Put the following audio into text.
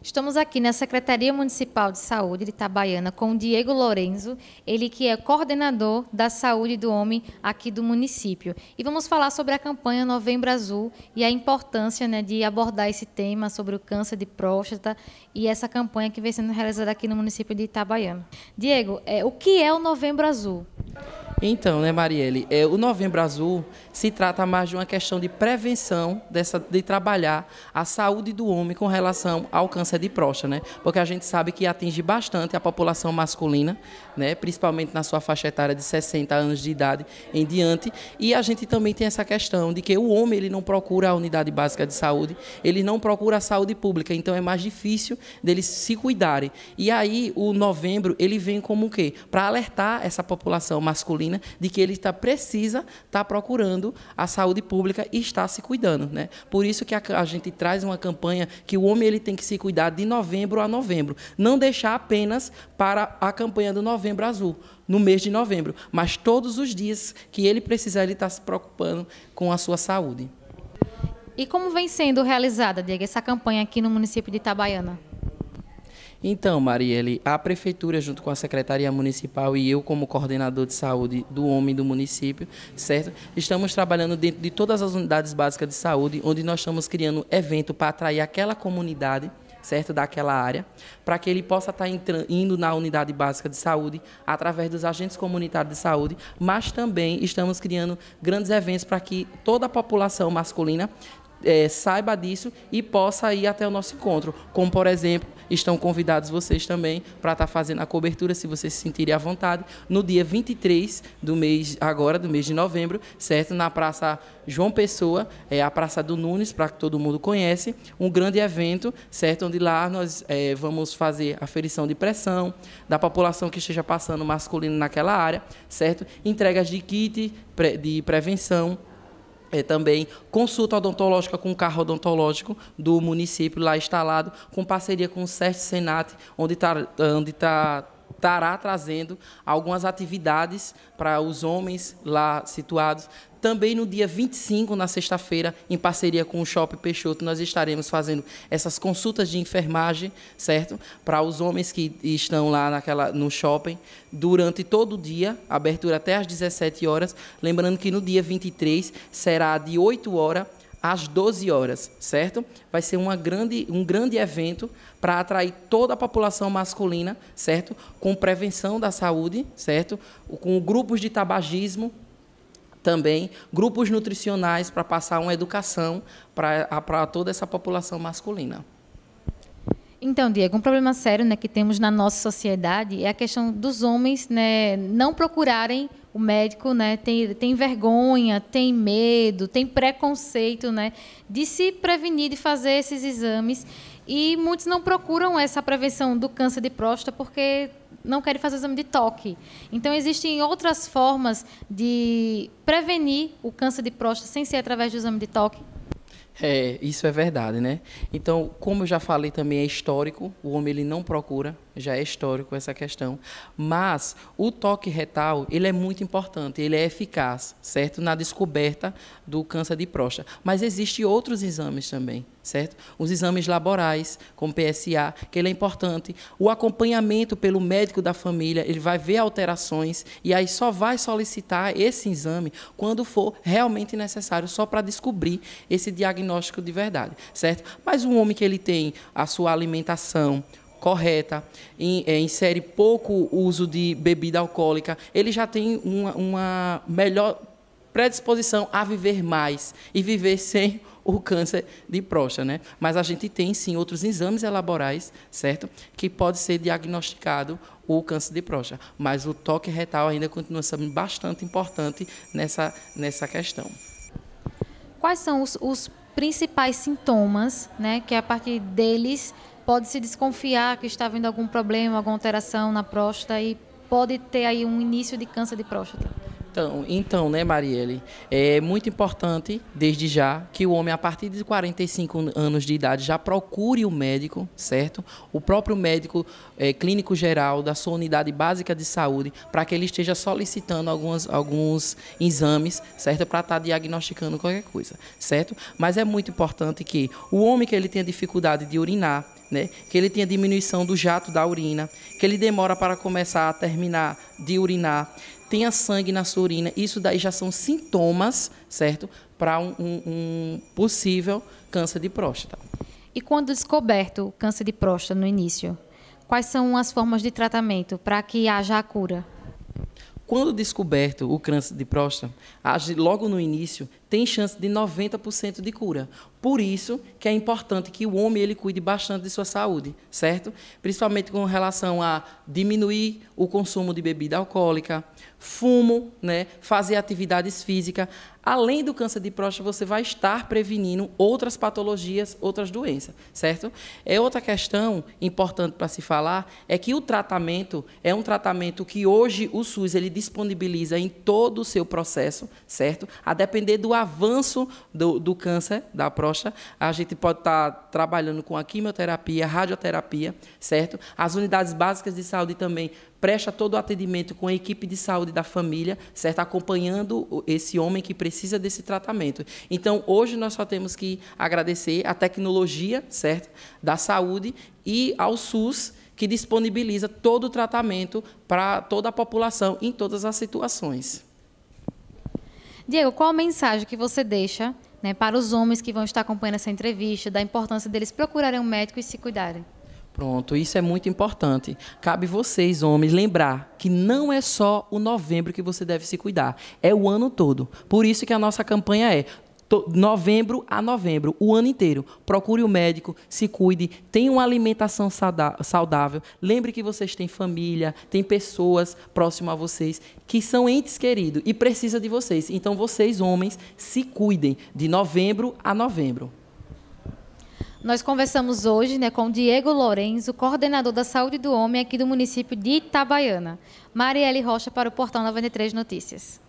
Estamos aqui na Secretaria Municipal de Saúde de Itabaiana com o Diego Lorenzo, ele que é coordenador da saúde do homem aqui do município. E vamos falar sobre a campanha Novembro Azul e a importância né, de abordar esse tema sobre o câncer de próstata e essa campanha que vem sendo realizada aqui no município de Itabaiana. Diego, é, o que é o Novembro Azul? Então, né, Marielle, é, o Novembro Azul se trata mais de uma questão de prevenção, dessa, de trabalhar a saúde do homem com relação ao câncer de próstata, né? Porque a gente sabe que atinge bastante a população masculina, né? Principalmente na sua faixa etária de 60 anos de idade em diante. E a gente também tem essa questão de que o homem ele não procura a unidade básica de saúde, ele não procura a saúde pública, então é mais difícil deles se cuidarem. E aí o novembro ele vem como o quê? Para alertar essa população masculina genuína de que ele está precisa estar tá procurando a saúde pública e está se cuidando, né? Por isso que a, a, gente traz uma campanha que o homem ele tem que se cuidar de novembro a novembro, não deixar apenas para a campanha do Novembro Azul no mês de novembro, mas todos os dias que ele precisar ele está se preocupando com a sua saúde. E como vem sendo realizada, Diego, essa campanha aqui no município de Itabaiana? Então, Marielle, a prefeitura, junto com a Secretaria Municipal e eu, como coordenador de saúde do homem do município, certo? Estamos trabalhando dentro de todas as unidades básicas de saúde, onde nós estamos criando evento para atrair aquela comunidade certo, daquela área, para que ele possa tá estar indo na unidade básica de saúde, através dos agentes comunitários de saúde, mas também estamos criando grandes eventos para que toda a população masculina é, saiba disso e possa ir até o nosso encontro. Como, por exemplo, estão convidados vocês também para estar tá fazendo a cobertura, se vocês se sentirem à vontade, no dia 23 do mês, agora, do mês de novembro, certo? Na Praça João Pessoa, é a Praça do Nunes, para que todo mundo conhece, um grande evento, certo? Onde lá nós é, vamos fazer aferição de pressão da população que esteja passando masculino naquela área, certo? Entregas de kit de prevenção, é, também consulta odontológica com carro odontológico do município lá instalado, com parceria com o CERT Senat, onde está onde tá, estará trazendo algumas atividades para os homens lá situados, também no dia 25, na sexta-feira, em parceria com o Shopping Peixoto, nós estaremos fazendo essas consultas de enfermagem, certo? Para os homens que estão lá naquela, no shopping, durante todo o dia, abertura até às 17 horas. Lembrando que no dia 23 será de 8 horas às 12 horas, certo? Vai ser uma grande, um grande evento para atrair toda a população masculina, certo? Com prevenção da saúde, certo? Com grupos de tabagismo, também grupos nutricionais para passar uma educação para toda essa população masculina. Então, Diego, um problema sério né, que temos na nossa sociedade é a questão dos homens né, não procurarem o médico né, tem, tem vergonha, tem medo, tem preconceito né, de se prevenir, de fazer esses exames. E muitos não procuram essa prevenção do câncer de próstata porque não querem fazer o exame de toque. Então, existem outras formas de prevenir o câncer de próstata sem ser através do exame de toque? É, isso é verdade, né? Então, como eu já falei também, é histórico, o homem ele não procura já é histórico essa questão. Mas o toque retal, ele é muito importante, ele é eficaz, certo? Na descoberta do câncer de próstata. Mas existem outros exames também, certo? Os exames laborais, como PSA, que ele é importante. O acompanhamento pelo médico da família, ele vai ver alterações e aí só vai solicitar esse exame quando for realmente necessário, só para descobrir esse diagnóstico de verdade, certo? Mas um homem que ele tem a sua alimentação, correta, in, é, insere pouco uso de bebida alcoólica, ele já tem uma, uma melhor predisposição a viver mais e viver sem o câncer de próstata, né? Mas a gente tem sim outros exames laborais, certo? Que pode ser diagnosticado o câncer de próstata, mas o toque retal ainda continua sendo bastante importante nessa nessa questão. Quais são os, os principais sintomas, né, que é a partir deles pode-se desconfiar que está havendo algum problema, alguma alteração na próstata e pode ter aí um início de câncer de próstata? Então, então, né, Marielle, é muito importante, desde já, que o homem, a partir de 45 anos de idade, já procure o médico, certo? O próprio médico é, clínico geral da sua unidade básica de saúde, para que ele esteja solicitando algumas, alguns exames, certo? Para estar tá diagnosticando qualquer coisa, certo? Mas é muito importante que o homem que ele tenha dificuldade de urinar, né? que ele tenha diminuição do jato da urina, que ele demora para começar a terminar de urinar, tenha sangue na sua urina, isso daí já são sintomas, certo? Para um, um, um possível câncer de próstata. E quando descoberto o câncer de próstata no início, quais são as formas de tratamento para que haja a cura? Quando descoberto o câncer de próstata, age logo no início tem chance de 90% de cura. Por isso que é importante que o homem ele cuide bastante de sua saúde, certo? Principalmente com relação a diminuir o consumo de bebida alcoólica, fumo, né, fazer atividades físicas. Além do câncer de próstata, você vai estar prevenindo outras patologias, outras doenças, certo? É outra questão importante para se falar é que o tratamento é um tratamento que hoje o SUS ele disponibiliza em todo o seu processo, certo? A depender do avanço do, do câncer da próstata. A gente pode estar tá trabalhando com a quimioterapia, radioterapia, certo? As unidades básicas de saúde também presta todo o atendimento com a equipe de saúde da família, certo? Acompanhando esse homem que precisa desse tratamento. Então, hoje nós só temos que agradecer à tecnologia, certo? Da saúde e ao SUS, que disponibiliza todo o tratamento para toda a população em todas as situações. Diego, qual a mensagem que você deixa né, para os homens que vão estar acompanhando essa entrevista, da importância deles procurarem um médico e se cuidarem? Pronto, isso é muito importante. Cabe vocês, homens, lembrar que não é só o novembro que você deve se cuidar, é o ano todo. Por isso que a nossa campanha é novembro a novembro, o ano inteiro. Procure o um médico, se cuide, tenha uma alimentação saudável. Lembre que vocês têm família, têm pessoas próximas a vocês que são entes queridos e precisa de vocês. Então, vocês, homens, se cuidem de novembro a novembro. Nós conversamos hoje né, com Diego Lourenço, coordenador da saúde do homem aqui do município de Itabaiana. Marielle Rocha para o Portal 93 Notícias.